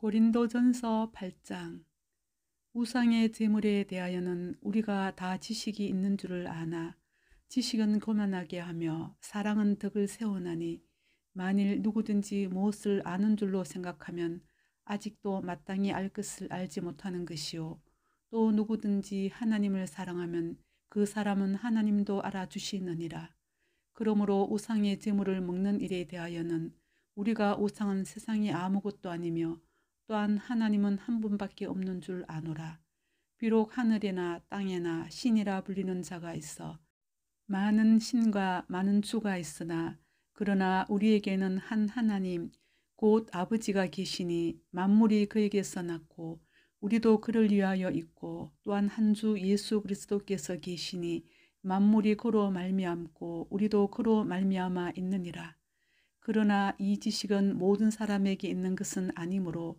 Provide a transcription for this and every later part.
고린도전서 8장 우상의 제물에 대하여는 우리가 다 지식이 있는 줄을 아나 지식은 고만하게 하며 사랑은 덕을 세우나니 만일 누구든지 무엇을 아는 줄로 생각하면 아직도 마땅히 알 것을 알지 못하는 것이요 또 누구든지 하나님을 사랑하면 그 사람은 하나님도 알아주시느니라. 그러므로 우상의 제물을 먹는 일에 대하여는 우리가 우상은 세상의 아무것도 아니며 또한 하나님은 한 분밖에 없는 줄 아노라. 비록 하늘이나 땅에나 신이라 불리는 자가 있어 많은 신과 많은 주가 있으나 그러나 우리에게는 한 하나님 곧 아버지가 계시니 만물이 그에게서 났고 우리도 그를 위하여 있고 또한 한 주 예수 그리스도께서 계시니 만물이 그로 말미암고 우리도 그로 말미암아 있느니라. 그러나 이 지식은 모든 사람에게 있는 것은 아니므로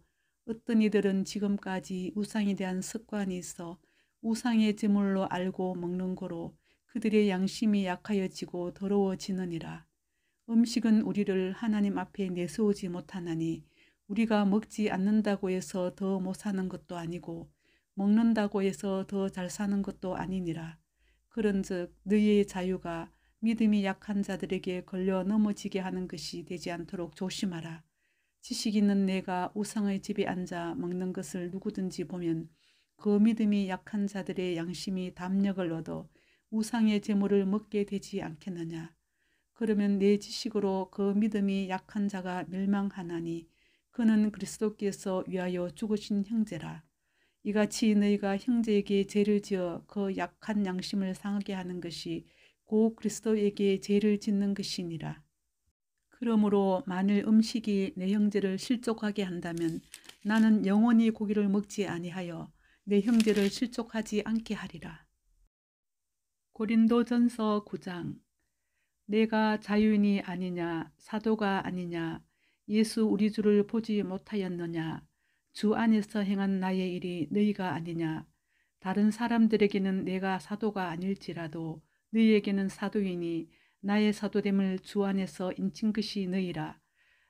어떤 이들은 지금까지 우상에 대한 습관이 있어 우상의 제물로 알고 먹는 거로 그들의 양심이 약하여지고 더러워지느니라. 음식은 우리를 하나님 앞에 내세우지 못하나니 우리가 먹지 않는다고 해서 더 못 사는 것도 아니고 먹는다고 해서 더 잘 사는 것도 아니니라. 그런즉 너희의 자유가 믿음이 약한 자들에게 걸려 넘어지게 하는 것이 되지 않도록 조심하라. 지식 있는 내가 우상의 집에 앉아 먹는 것을 누구든지 보면 그 믿음이 약한 자들의 양심이 담력을 얻어 우상의 재물을 먹게 되지 않겠느냐. 그러면 내 지식으로 그 믿음이 약한 자가 멸망하나니 그는 그리스도께서 위하여 죽으신 형제라. 이같이 너희가 형제에게 죄를 지어 그 약한 양심을 상하게 하는 것이 고 그리스도에게 죄를 짓는 것이니라. 그러므로 만일 음식이 내 형제를 실족하게 한다면 나는 영원히 고기를 먹지 아니하여 내 형제를 실족하지 않게 하리라. 고린도전서 9장 내가 자유인이 아니냐 사도가 아니냐 예수 우리 주를 보지 못하였느냐 주 안에서 행한 나의 일이 너희가 아니냐 다른 사람들에게는 내가 사도가 아닐지라도 너희에게는 사도이니 나의 사도됨을 주 안에서 인친 것이 너희라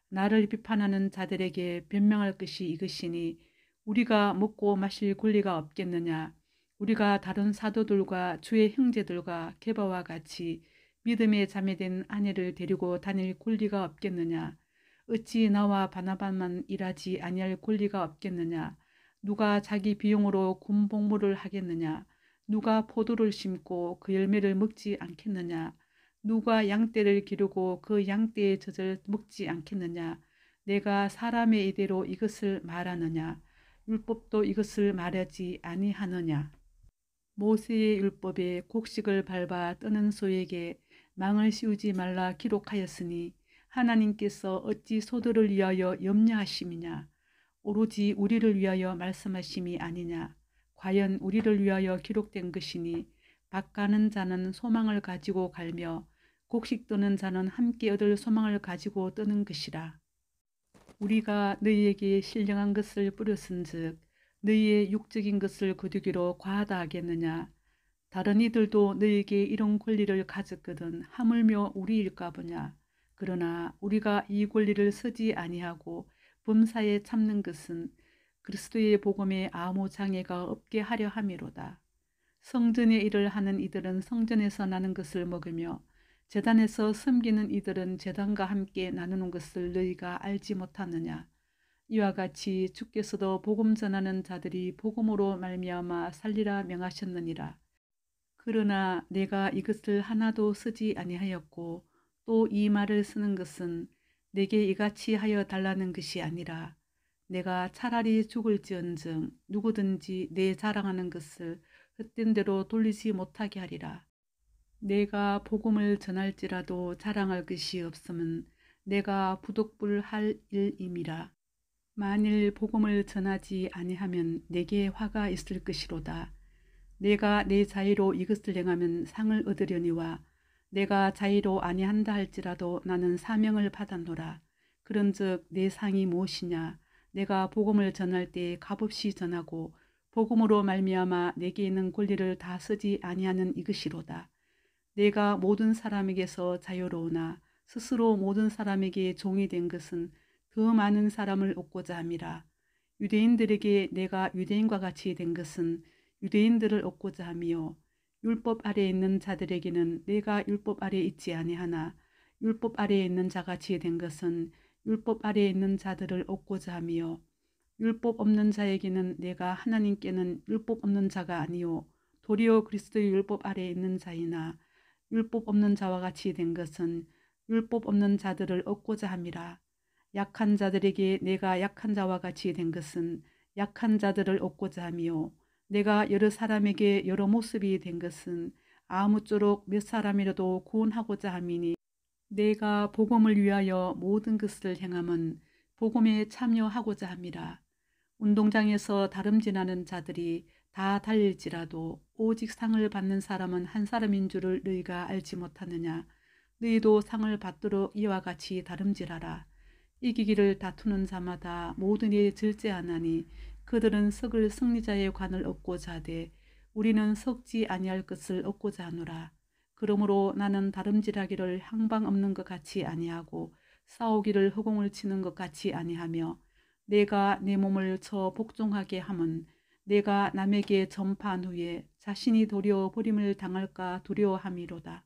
나를 비판하는 자들에게 변명할 것이 이것이니 우리가 먹고 마실 권리가 없겠느냐 우리가 다른 사도들과 주의 형제들과 개바와 같이 믿음에 잠에된 아내를 데리고 다닐 권리가 없겠느냐 어찌 나와 바나바만 일하지 아니할 권리가 없겠느냐 누가 자기 비용으로 군복무를 하겠느냐 누가 포도를 심고 그 열매를 먹지 않겠느냐 누가 양떼를 기르고 그 양떼의 젖을 먹지 않겠느냐 내가 사람의 이대로 이것을 말하느냐 율법도 이것을 말하지 아니하느냐 모세의 율법에 곡식을 밟아 떠는 소에게 망을 씌우지 말라 기록하였으니 하나님께서 어찌 소들을 위하여 염려하심이냐 오로지 우리를 위하여 말씀하심이 아니냐 과연 우리를 위하여 기록된 것이니 밭가는 자는 소망을 가지고 갈며 곡식 떠는 자는 함께 얻을 소망을 가지고 뜨는 것이라. 우리가 너희에게 신령한 것을 뿌렸은즉 너희의 육적인 것을 거두기로 과하다 하겠느냐. 다른 이들도 너희에게 이런 권리를 가졌거든 하물며 우리일까 보냐. 그러나 우리가 이 권리를 쓰지 아니하고 범사에 참는 것은 그리스도의 복음에 아무 장애가 없게 하려 함이로다. 성전의 일을 하는 이들은 성전에서 나는 것을 먹으며 재단에서 섬기는 이들은 재단과 함께 나누는 것을 너희가 알지 못하느냐 이와 같이 주께서도 복음 전하는 자들이 복음으로 말미암아 살리라 명하셨느니라 그러나 내가 이것을 하나도 쓰지 아니하였고 또 이 말을 쓰는 것은 내게 이같이 하여 달라는 것이 아니라 내가 차라리 죽을지언정 누구든지 내 자랑하는 것을 헛된 대로 돌리지 못하게 하리라. 내가 복음을 전할지라도 자랑할 것이 없음은 내가 부득불할 일임이라. 만일 복음을 전하지 아니하면 내게 화가 있을 것이로다. 내가 내 자의로 이것을 행하면 상을 얻으려니와 내가 자의로 아니한다 할지라도 나는 사명을 받았노라. 그런즉 내 상이 무엇이냐? 내가 복음을 전할 때 값없이 전하고 복음으로 말미암아 내게 있는 권리를 다 쓰지 아니하는 이것이로다. 내가 모든 사람에게서 자유로우나 스스로 모든 사람에게 종이 된 것은 더 많은 사람을 얻고자 함이라. 유대인들에게 내가 유대인과 같이 된 것은 유대인들을 얻고자 함이요 율법 아래 있는 자들에게는 내가 율법 아래 있지 아니하나 율법 아래 있는 자같이 된 것은 율법 아래 있는 자들을 얻고자 함이요 율법 없는 자에게는 내가 하나님께는 율법 없는 자가 아니요 도리어 그리스도의 율법 아래에 있는 자이나 율법 없는 자와 같이 된 것은 율법 없는 자들을 얻고자 함이라 약한 자들에게 내가 약한 자와 같이 된 것은 약한 자들을 얻고자 함이요 내가 여러 사람에게 여러 모습이 된 것은 아무쪼록 몇 사람이라도 구원하고자 함이니 내가 복음을 위하여 모든 것을 행함은 복음에 참여하고자 함이라. 운동장에서 다름질하는 자들이 다 달릴지라도 오직 상을 받는 사람은 한 사람인 줄을 너희가 알지 못하느냐. 너희도 상을 받도록 이와 같이 다름질하라. 이기기를 다투는 자마다 모든 이 절제하나니 그들은 석을 승리자의 관을 얻고자 하되 우리는 석지 아니할 것을 얻고자 하노라. 그러므로 나는 다름질하기를 항방 없는 것 같이 아니하고 싸우기를 허공을 치는 것 같이 아니하며 내가 내 몸을 저 복종하게 함은 내가 남에게 전파한 후에 자신이 도려 버림을 당할까 두려워함이로다.